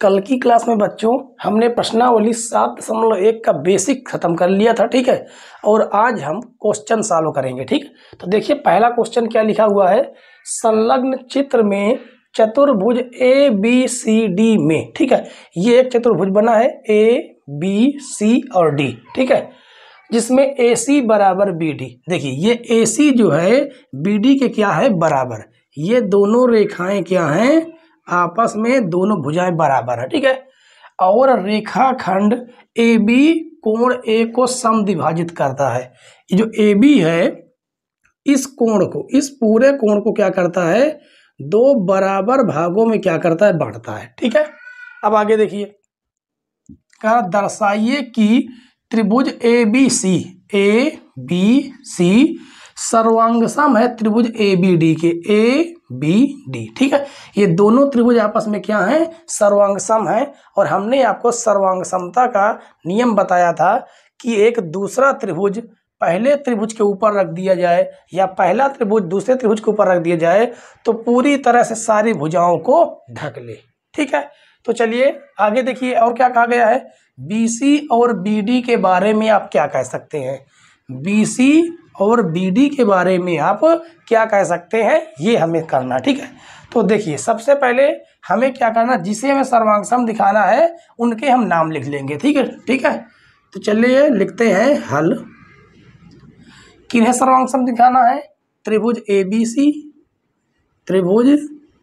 कल की क्लास में बच्चों हमने प्रश्नावली सात दशमलव एक का बेसिक खत्म कर लिया था ठीक है और आज हम क्वेश्चन सॉल्व करेंगे ठीक तो देखिए पहला क्वेश्चन क्या लिखा हुआ है संलग्न चित्र में चतुर्भुज ए बी सी डी में ठीक है ये एक चतुर्भुज बना है ए बी सी और डी ठीक है जिसमें ए सी बराबर बी डी देखिए ये ए सी जो है बी डी के क्या है बराबर ये दोनों रेखाएं क्या हैं आपस में दोनों भुजाएं बराबर है ठीक है और रेखाखंड ए बी कोण ए को समिभाजित करता है ये जो ए बी है इस कोण को इस पूरे कोण को क्या करता है दो बराबर भागों में क्या करता है बांटता है ठीक है अब आगे देखिए कह दर्शाइए कि त्रिभुज A B C A B C सर्वांग सम है त्रिभुज ए बी डी के ए बी डी ठीक है ये दोनों त्रिभुज आपस में क्या है सर्वांग सम है और हमने आपको सर्वांग समता का नियम बताया था कि एक दूसरा त्रिभुज पहले त्रिभुज के ऊपर रख दिया जाए या पहला त्रिभुज दूसरे त्रिभुज के ऊपर रख दिया जाए तो पूरी तरह से सारी भुजाओं को ढक ले ठीक है तो चलिए आगे देखिए और क्या कहा गया है सी और डी के बारे में आप क्या कह सकते हैं सी और बी के बारे में आप क्या कह सकते हैं ये हमें करना ठीक है तो देखिए सबसे पहले हमें क्या करना जिसे हमें सर्वांगसम दिखाना है उनके हम नाम लिख लेंगे ठीक है ठीक है तो चलिए लिखते हैं हल किन्हें सर्वांगसम दिखाना है त्रिभुज ए बी सी त्रिभुज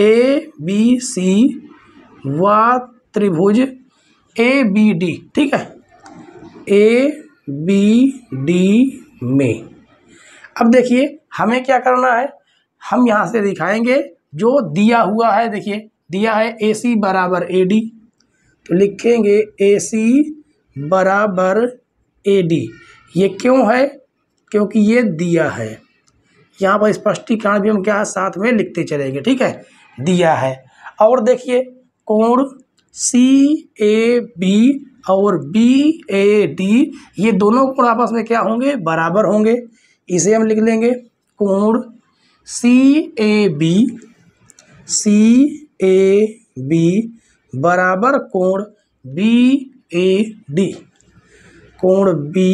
ए बी सी व त्रिभुज ए बी डी ठीक है ए बी डी में अब देखिए हमें क्या करना है हम यहाँ से दिखाएंगे जो दिया हुआ है देखिए दिया है ए सी बराबर ए डी तो लिखेंगे ए सी बराबर ए डी ये क्यों है क्योंकि ये दिया है यहाँ पर स्पष्टीकरण भी हम क्या है साथ में लिखते चलेंगे ठीक है दिया है और देखिए कोण सी ए बी और बी ए डी ये दोनों कोण आपस में क्या होंगे बराबर होंगे इसे हम लिख लेंगे कोण C A B C A B बराबर कोण बी ए डी कोण बी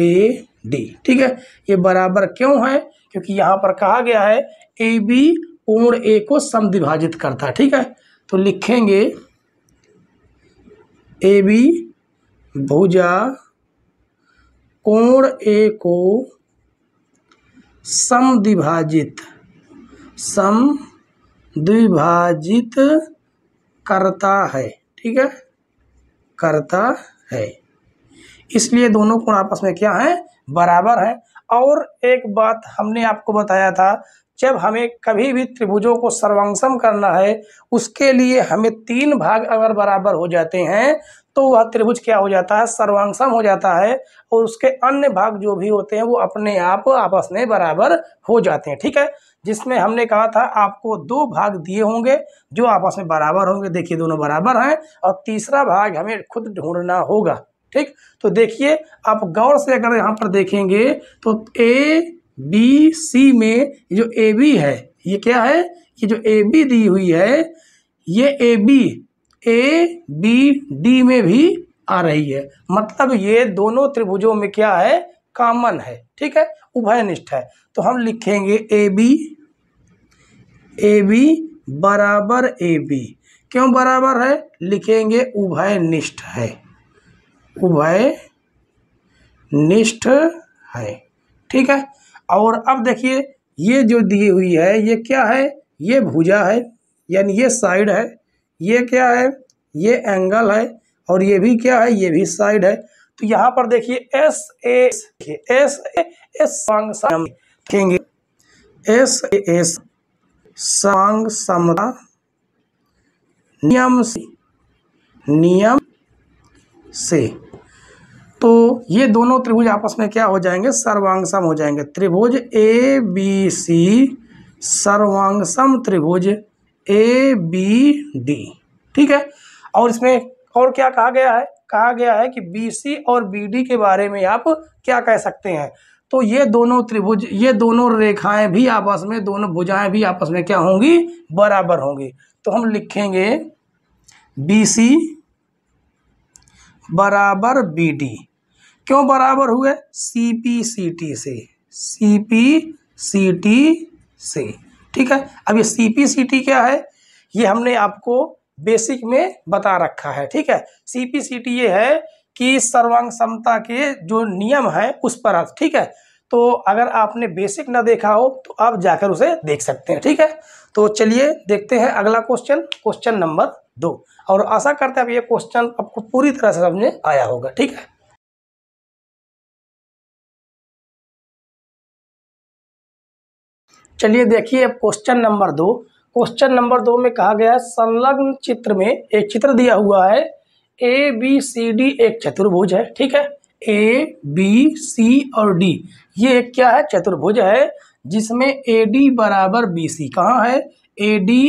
ए डी ठीक है ये बराबर क्यों है क्योंकि यहाँ पर कहा गया है ए बी कोण ए को समद्विभाजित करता है ठीक है तो लिखेंगे ए बी भुजा कोण ए को समद्विभाजित सम द्विभाजित करता है ठीक है करता है इसलिए दोनों गुण आपस में क्या है बराबर है और एक बात हमने आपको बताया था जब हमें कभी भी त्रिभुजों को सर्वांगसम करना है उसके लिए हमें तीन भाग अगर बराबर हो जाते हैं तो वह त्रिभुज क्या हो जाता है सर्वांगसम हो जाता है और उसके अन्य भाग जो भी होते हैं वो अपने आप आपस में बराबर हो जाते हैं ठीक है जिसमें हमने कहा था आपको दो भाग दिए होंगे जो आपस में बराबर होंगे देखिए दोनों बराबर हैं और तीसरा भाग हमें खुद ढूंढना होगा ठीक तो देखिए आप गौर से अगर यहाँ पर देखेंगे तो ए बी सी में जो ए बी है ये क्या है ये जो ए बी दी हुई है ये A B A B D में भी आ रही है मतलब ये दोनों त्रिभुजों में क्या है कॉमन है ठीक है उभयनिष्ठ है तो हम लिखेंगे ए बी ए बी बराबर ए बी क्यों बराबर है लिखेंगे उभयनिष्ठ है उभय निष्ठ है ठीक है और अब देखिए ये जो दी हुई है ये क्या है ये भुजा है यानी ये साइड है ये क्या है ये एंगल है और ये भी क्या है ये भी साइड है तो यहाँ पर देखिए S A S A S सांग एस एस सांग समता नियम से नियम से तो ये दोनों त्रिभुज आपस में क्या हो जाएंगे सर्वांगसम हो जाएंगे त्रिभुज ए बी सी सर्वांगसम त्रिभुज ए बी डी ठीक है और इसमें और क्या कहा गया है कहा गया है कि बी सी और बी डी के बारे में आप क्या कह सकते हैं तो ये दोनों त्रिभुज ये दोनों रेखाएं भी आपस में दोनों भुजाएं भी आपस में क्या होंगी बराबर होंगी तो हम लिखेंगे बी सी बराबर बी डी क्यों बराबर हुए सी पी सी टी से सी पी सी टी से ठीक है अब ये सी पी सी टी क्या है ये हमने आपको बेसिक में बता रखा है ठीक है सी पी सी टी ये है कि सर्वांग समता के जो नियम है उस पर ठीक है तो अगर आपने बेसिक ना देखा हो तो आप जाकर उसे देख सकते हैं ठीक है तो चलिए देखते हैं अगला क्वेश्चन क्वेश्चन नंबर दो और आशा करते हैं अब ये क्वेश्चन आपको पूरी तरह से समझ में आया होगा ठीक है चलिए देखिए अब क्वेश्चन नंबर दो क्वेश्चन नंबर दो में कहा गया है संलग्न चित्र में एक चित्र दिया हुआ है ए बी सी डी एक चतुर्भुज है ठीक है ए बी सी और डी ये एक क्या है चतुर्भुज है जिसमें ए डी बराबर बी सी कहाँ है ए डी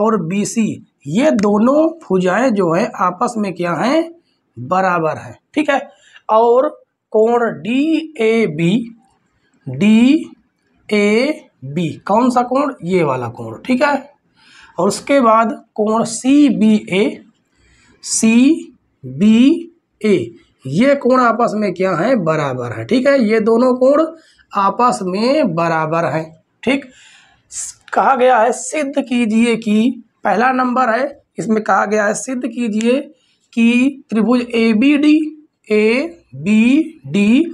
और बी सी ये दोनों भुजाएं जो हैं आपस में क्या हैं बराबर हैं ठीक है और कोण D A B D A B कौन सा कोण ये वाला कोण ठीक है और उसके बाद कोण सी बी ए सी बी ए ये कोण आपस में क्या है बराबर है ठीक है ये दोनों कोण आपस में बराबर हैं ठीक कहा गया है सिद्ध कीजिए कि की, पहला नंबर है इसमें कहा गया है सिद्ध कीजिए कि त्रिभुज A B D A B D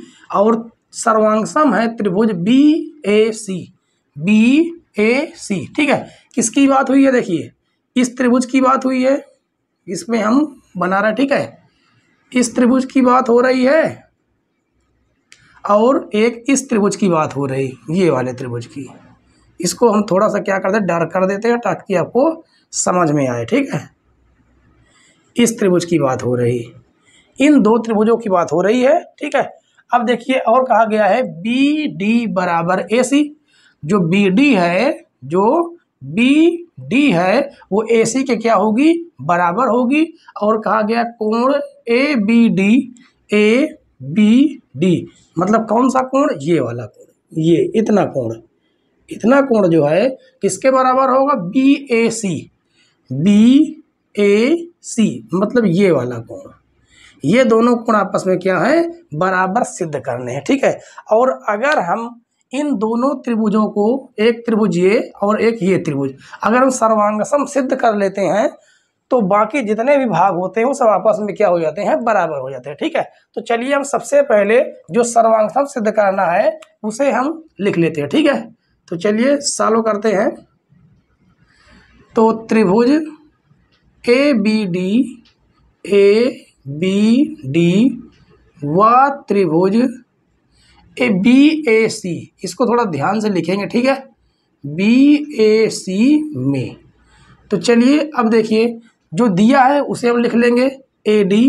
और सर्वांगसम है त्रिभुज बी ए सी बी ए सी ठीक है किसकी बात हुई है देखिए इस त्रिभुज की बात हुई है इसमें हम बना रहे ठीक है इस त्रिभुज की बात हो रही है और एक इस त्रिभुज की बात हो रही ये वाले त्रिभुज की इसको हम थोड़ा सा क्या कर हैं डार्क कर देते हैं ताकि आपको समझ में आए ठीक है इस त्रिभुज की बात हो रही इन दो त्रिभुजों की बात हो रही है ठीक है अब देखिए और कहा गया है बी डी बराबर ए सी जो बी डी है जो बी डी है वो ए सी के क्या होगी बराबर होगी और कहा गया कोण A B D A B D मतलब कौन सा कोण ये वाला कोण ये इतना कोण इतना कोण जो है किसके बराबर होगा बी ए सी बी ए सी मतलब ये वाला कोण ये दोनों कोण आपस में क्या है बराबर सिद्ध करने हैं ठीक है और अगर हम इन दोनों त्रिभुजों को एक त्रिभुज ये और एक ये त्रिभुज अगर हम सर्वांग सम सिद्ध कर लेते हैं तो बाकी जितने भी भाग होते हैं वो सब आपस में क्या हो जाते हैं बराबर हो जाते हैं ठीक है तो चलिए हम सबसे पहले जो सर्वांग सम सिद्ध करना है उसे हम लिख लेते हैं ठीक है तो चलिए सालो करते हैं तो त्रिभुज A B D A B D व त्रिभुज ए बी ए सी इसको थोड़ा ध्यान से लिखेंगे ठीक है बी ए सी में तो चलिए अब देखिए जो दिया है उसे हम लिख लेंगे ए डी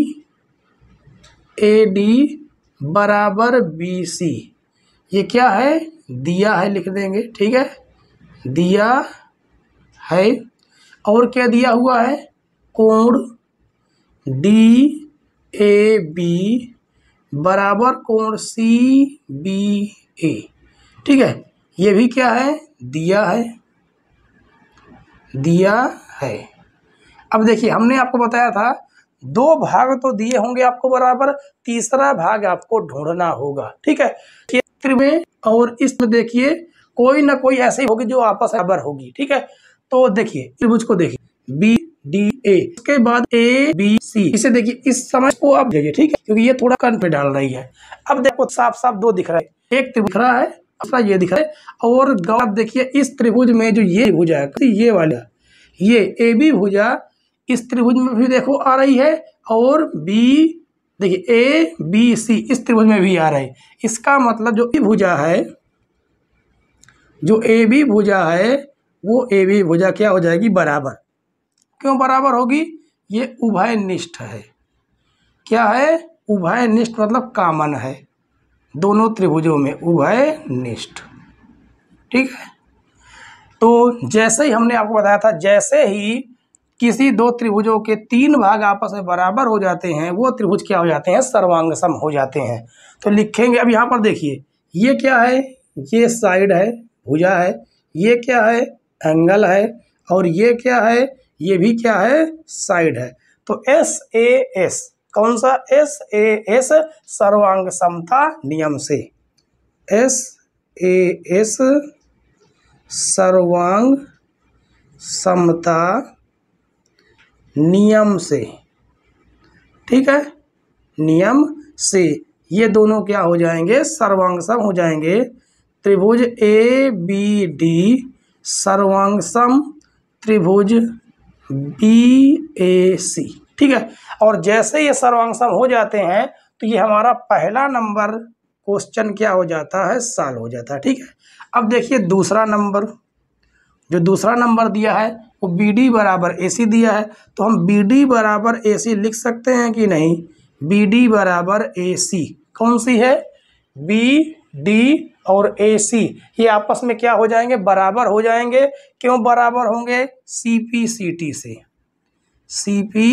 ए डी बराबर बी सी ये क्या है दिया है लिख देंगे ठीक है दिया है और क्या दिया हुआ है कोण डी ए बी बराबर कोण सी बी ए ठीक है ये भी क्या है दिया है दिया है अब देखिए हमने आपको बताया था दो भाग तो दिए होंगे आपको बराबर तीसरा भाग आपको ढूंढना होगा ठीक है क्षेत्र में और इसमें देखिए कोई ना कोई ऐसी होगी जो आपस में बराबर होगी ठीक है तो देखिए त्रिभुज को देखिए बी डी ए उसके बाद ए बी सी इसे देखिए इस समय को आप देखिए ठीक है क्योंकि ये थोड़ा कन पे डाल रही है अब देखो साफ साफ दो दिख रहा है एक दिख रहा है दूसरा ये दिख रहा है और गौर देखिए इस त्रिभुज में जो ये भुजा है ये वाला ये ए बी भुजा इस त्रिभुज में भी देखो आ रही है और बी देखिए ए बी सी इस त्रिभुज में भी आ रहा है इसका मतलब जो ए भुजा है जो ए बी भुजा है वो ए बी भुजा क्या हो जाएगी बराबर क्यों बराबर होगी ये उभय निष्ठ है क्या है उभय निष्ठ मतलब कामन है दोनों त्रिभुजों में उभय निष्ठ ठीक है तो जैसे ही हमने आपको बताया था जैसे ही किसी दो त्रिभुजों के तीन भाग आपस में बराबर हो जाते हैं वो त्रिभुज क्या हो जाते हैं सर्वांग सम हो जाते हैं तो लिखेंगे अब यहाँ पर देखिए ये क्या है ये साइड है भुजा है ये क्या है एंगल है और ये क्या है ये भी क्या है साइड है तो एस ए एस कौन सा एस ए एस सर्वांग समता नियम से एस ए एस सर्वांग समता नियम से ठीक है नियम से ये दोनों क्या हो जाएंगे सर्वांग सम हो जाएंगे त्रिभुज ए बी डी सर्वांग सम त्रिभुज बी ए सी ठीक है और जैसे ये सर्वांगसम हो जाते हैं तो ये हमारा पहला नंबर क्वेश्चन क्या हो जाता है साल हो जाता है ठीक है अब देखिए दूसरा नंबर जो दूसरा नंबर दिया है वो बी डी बराबर ए सी दिया है तो हम बी डी बराबर ए सी लिख सकते हैं कि नहीं बी डी बराबर ए सी कौन सी है बी डी और ए सी ये आपस में क्या हो जाएंगे बराबर हो जाएंगे क्यों बराबर होंगे सी पी सी टी से सी पी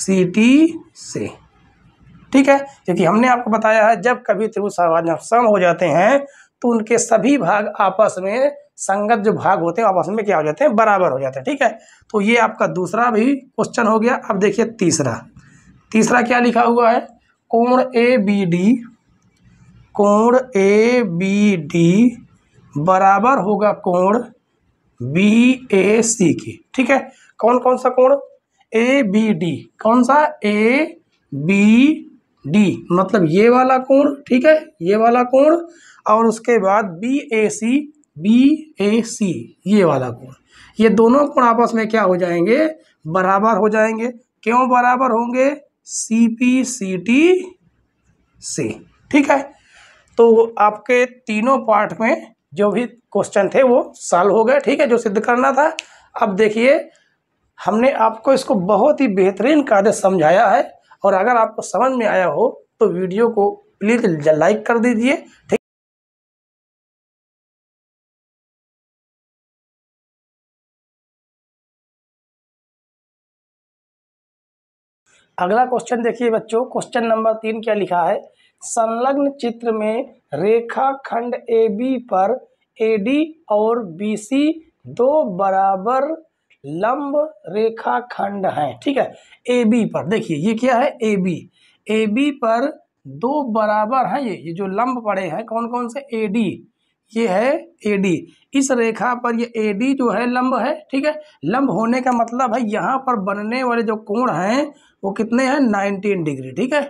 सी टी से ठीक है क्योंकि हमने आपको बताया है जब कभी त्रिभुज सम हो जाते हैं तो उनके सभी भाग आपस में संगत जो भाग होते हैं आपस में क्या हो जाते हैं बराबर हो जाते हैं ठीक है तो ये आपका दूसरा भी क्वेश्चन हो गया अब देखिए तीसरा तीसरा क्या लिखा हुआ है कोण ए बी डी कोण ए बी डी बराबर होगा कोण बी ए सी के ठीक है कौन कौन सा कोण ए बी डी कौन सा ए बी डी मतलब ये वाला कोण ठीक है ये वाला कोण और उसके बाद बी ए सी बी ए सी ये वाला कोण ये दोनों कोण आपस में क्या हो जाएंगे बराबर हो जाएंगे क्यों बराबर होंगे C P C T C ठीक है तो आपके तीनों पार्ट में जो भी क्वेश्चन थे वो सॉल्व हो गए ठीक है जो सिद्ध करना था अब देखिए हमने आपको इसको बहुत ही बेहतरीन कार्य समझाया है और अगर आपको समझ में आया हो तो वीडियो को प्लीज़ लाइक कर दीजिए ठीक अगला क्वेश्चन देखिए बच्चों क्वेश्चन नंबर तीन क्या लिखा है संलग्न चित्र में रेखा खंड ए बी पर ए डी और बी सी दो बराबर लंब रेखा खंड हैं ठीक है ए बी पर देखिए ये क्या है ए बी ए बी पर दो बराबर हैं ये ये जो लंब पड़े हैं कौन कौन से ए डी ये है ए डी इस रेखा पर ये ए डी जो है लंब है ठीक है लंब होने का मतलब है यहाँ पर बनने वाले जो कोण हैं वो कितने हैं नाइनटीन डिग्री ठीक है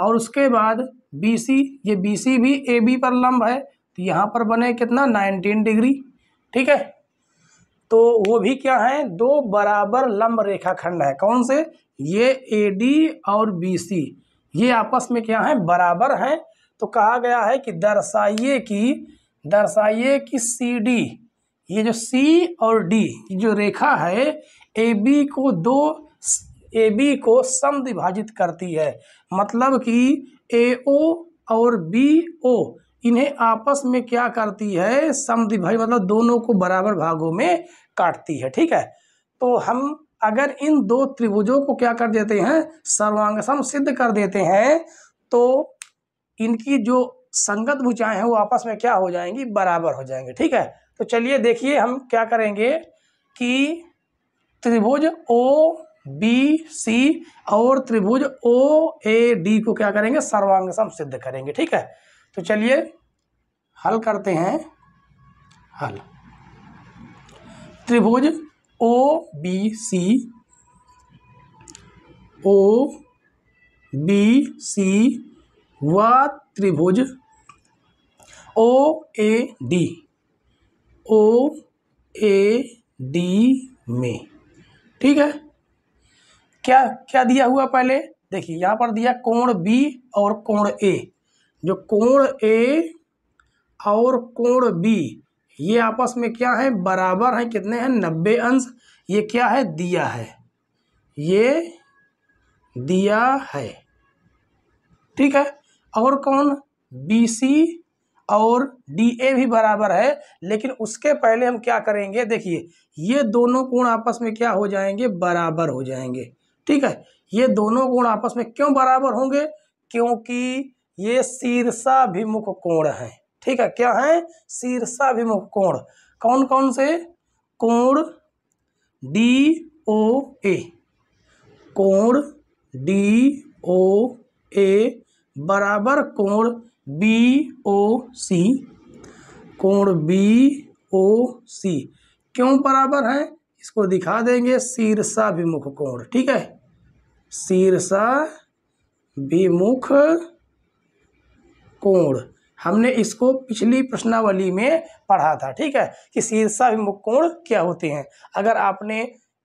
और उसके बाद बी सी ये बी सी भी ए बी पर लंब है तो यहाँ पर बने कितना नाइनटीन डिग्री ठीक है तो वो भी क्या है दो बराबर लंब रेखाखंड है कौन से ये ए डी और बी सी ये आपस में क्या है बराबर हैं तो कहा गया है कि दर्शाइए कि दर्शाइए कि सी डी ये जो सी और डी जो रेखा है ए बी को दो ए बी को सम विभाजित करती है मतलब कि ए ओ और बी ओ इन्हें आपस में क्या करती है सम विभाजित मतलब दोनों को बराबर भागों में काटती है ठीक है तो हम अगर इन दो त्रिभुजों को क्या कर देते हैं सर्वांग सम सिद्ध कर देते हैं तो इनकी जो संगत भुजाएं हैं वो आपस में क्या हो जाएंगी बराबर हो जाएंगे ठीक है तो चलिए देखिए हम क्या करेंगे कि त्रिभुज ओ बी सी और त्रिभुज ओ ए डी को क्या करेंगे सर्वांग सम सिद्ध करेंगे ठीक है तो चलिए हल करते हैं हल त्रिभुज O B C O B C व त्रिभुज ओ A D O A D में ठीक है क्या क्या दिया हुआ पहले देखिए यहाँ पर दिया कोण बी और कोण ए जो कोण ए और कोण बी ये आपस में क्या है बराबर हैं कितने हैं नब्बे अंश ये क्या है दिया है ये दिया है ठीक है और कौन बी सी और डी ए भी बराबर है लेकिन उसके पहले हम क्या करेंगे देखिए ये दोनों कोण आपस में क्या हो जाएंगे बराबर हो जाएंगे ठीक है ये दोनों गुण आपस में क्यों बराबर होंगे क्योंकि ये शीर्षाभिमुख कोण है ठीक है क्या है शीर्षाभिमुख कोण कौन कौन से कोण डी ओ ए कोण डी ओ ए बराबर कोण बी ओ सी कोण बी ओ सी क्यों बराबर है इसको दिखा देंगे विमुख कोण ठीक है शीर्षा विमुख कोण हमने इसको पिछली प्रश्नावली में पढ़ा था ठीक है कि विमुख कोण क्या होते हैं अगर आपने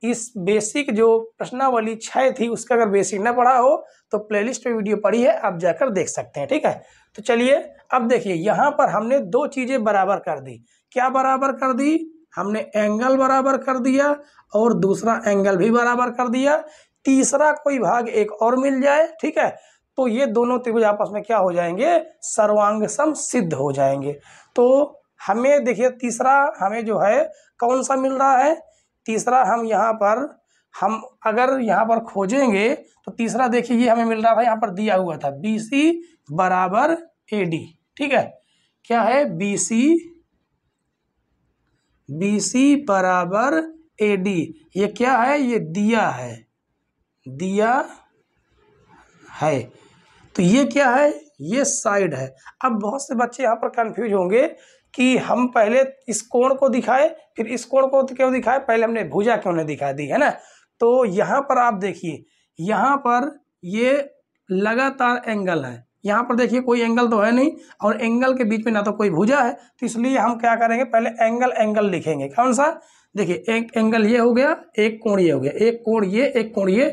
इस बेसिक जो प्रश्नावली छः थी उसका अगर बेसिक ना पढ़ा हो तो प्लेलिस्ट में वीडियो पढ़ी है आप जाकर देख सकते हैं ठीक है तो चलिए अब देखिए यहाँ पर हमने दो चीज़ें बराबर कर दी क्या बराबर कर दी हमने एंगल बराबर कर दिया और दूसरा एंगल भी बराबर कर दिया तीसरा कोई भाग एक और मिल जाए ठीक है तो ये दोनों त्रिभुज आपस में क्या हो जाएंगे सर्वांग सम सिद्ध हो जाएंगे तो हमें देखिए तीसरा हमें जो है कौन सा मिल रहा है तीसरा हम यहाँ पर हम अगर यहाँ पर खोजेंगे तो तीसरा देखिए ये हमें मिल रहा था यहाँ पर दिया हुआ था बी सी बराबर ए डी ठीक है क्या है बी सी बी सी बराबर ए डी ये क्या है ये दिया है दिया है तो ये क्या है ये साइड है अब बहुत से बच्चे यहाँ पर कंफ्यूज होंगे कि हम पहले इस कोण को दिखाए फिर इस कोण को क्यों दिखाए पहले हमने भुजा क्यों नहीं दिखा दी है ना तो यहाँ पर आप देखिए यहाँ पर ये लगातार एंगल है यहाँ पर देखिए कोई एंगल तो है नहीं और एंगल के बीच में ना तो कोई भुजा है तो इसलिए हम क्या करेंगे पहले एंगल एंगल लिखेंगे कौन सा देखिए एक एंगल ये हो गया एक कोण ये हो गया एक कोण ये एक कोण ये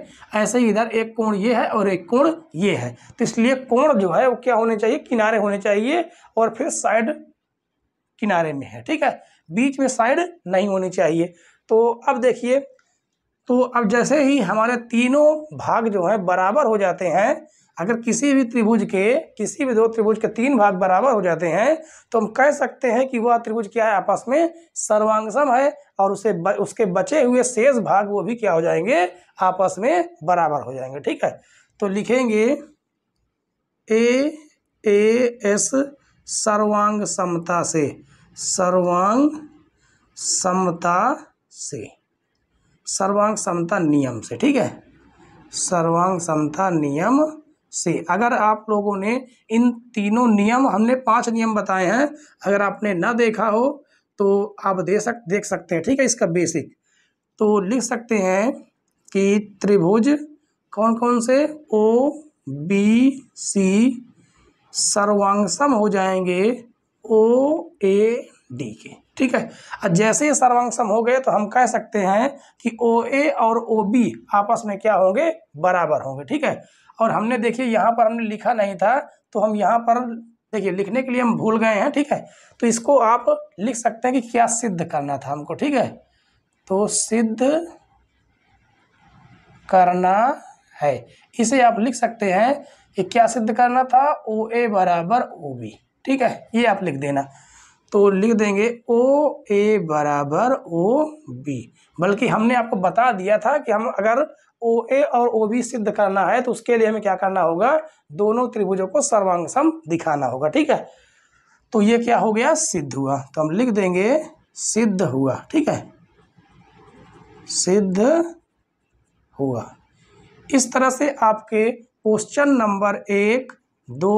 ऐसे ही इधर एक कोण ये है और एक कोण ये है तो इसलिए कोण जो है वो क्या होने चाहिए किनारे होने चाहिए और फिर साइड किनारे में है ठीक है बीच में साइड नहीं होनी चाहिए तो अब देखिए तो अब जैसे ही हमारे तीनों भाग जो हैं बराबर हो जाते हैं अगर किसी भी त्रिभुज के किसी भी दो त्रिभुज के तीन भाग बराबर हो जाते हैं तो हम कह सकते हैं कि वह त्रिभुज क्या है आपस में सर्वांगसम है और उसे ब, उसके बचे हुए शेष भाग वो भी क्या हो जाएंगे आपस में बराबर हो जाएंगे ठीक है तो लिखेंगे ए ए एस सर्वांग समता से सर्वांग समता से सर्वांग समता नियम से ठीक है सर्वांग समता नियम से अगर आप लोगों ने इन तीनों नियम हमने पांच नियम बताए हैं अगर आपने ना देखा हो तो आप दे सक देख सकते हैं ठीक है इसका बेसिक तो लिख सकते हैं कि त्रिभुज कौन कौन से ओ बी सी सर्वांगसम हो जाएंगे ओ ए डी के ठीक है और जैसे ही सर्वांगसम हो गए तो हम कह सकते हैं कि ओ ए और ओ बी आपस में क्या होंगे बराबर होंगे ठीक है और हमने देखिए यहाँ पर हमने लिखा नहीं था तो हम यहाँ पर देखिए लिखने के लिए हम भूल गए हैं ठीक है तो इसको आप लिख सकते हैं कि क्या सिद्ध करना था हमको ठीक है तो सिद्ध करना है इसे आप लिख सकते हैं कि क्या सिद्ध करना था ओ ए बराबर ओ बी ठीक है ये आप लिख देना तो लिख देंगे ओ ए बराबर ओ बी बल्कि हमने आपको बता दिया था कि हम अगर ओ ए और ओ बी सिद्ध करना है तो उसके लिए हमें क्या करना होगा दोनों त्रिभुजों को सर्वांग सम दिखाना होगा ठीक है तो ये क्या हो गया सिद्ध हुआ तो हम लिख देंगे सिद्ध हुआ ठीक है सिद्ध हुआ इस तरह से आपके क्वेश्चन नंबर एक दो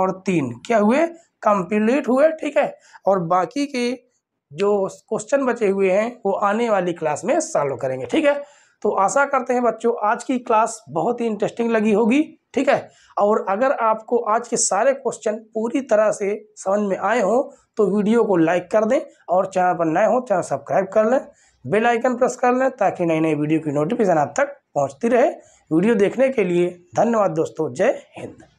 और तीन क्या हुए कंप्लीट हुए ठीक है और बाकी के जो क्वेश्चन बचे हुए हैं वो आने वाली क्लास में सॉल्व करेंगे ठीक है तो आशा करते हैं बच्चों आज की क्लास बहुत ही इंटरेस्टिंग लगी होगी ठीक है और अगर आपको आज के सारे क्वेश्चन पूरी तरह से समझ में आए हों तो वीडियो को लाइक कर दें और चैनल पर नए हों चैनल सब्सक्राइब कर लें बेल आइकन प्रेस कर लें ताकि नई नई वीडियो की नोटिफिकेशन आप तक पहुंचती रहे वीडियो देखने के लिए धन्यवाद दोस्तों जय हिंद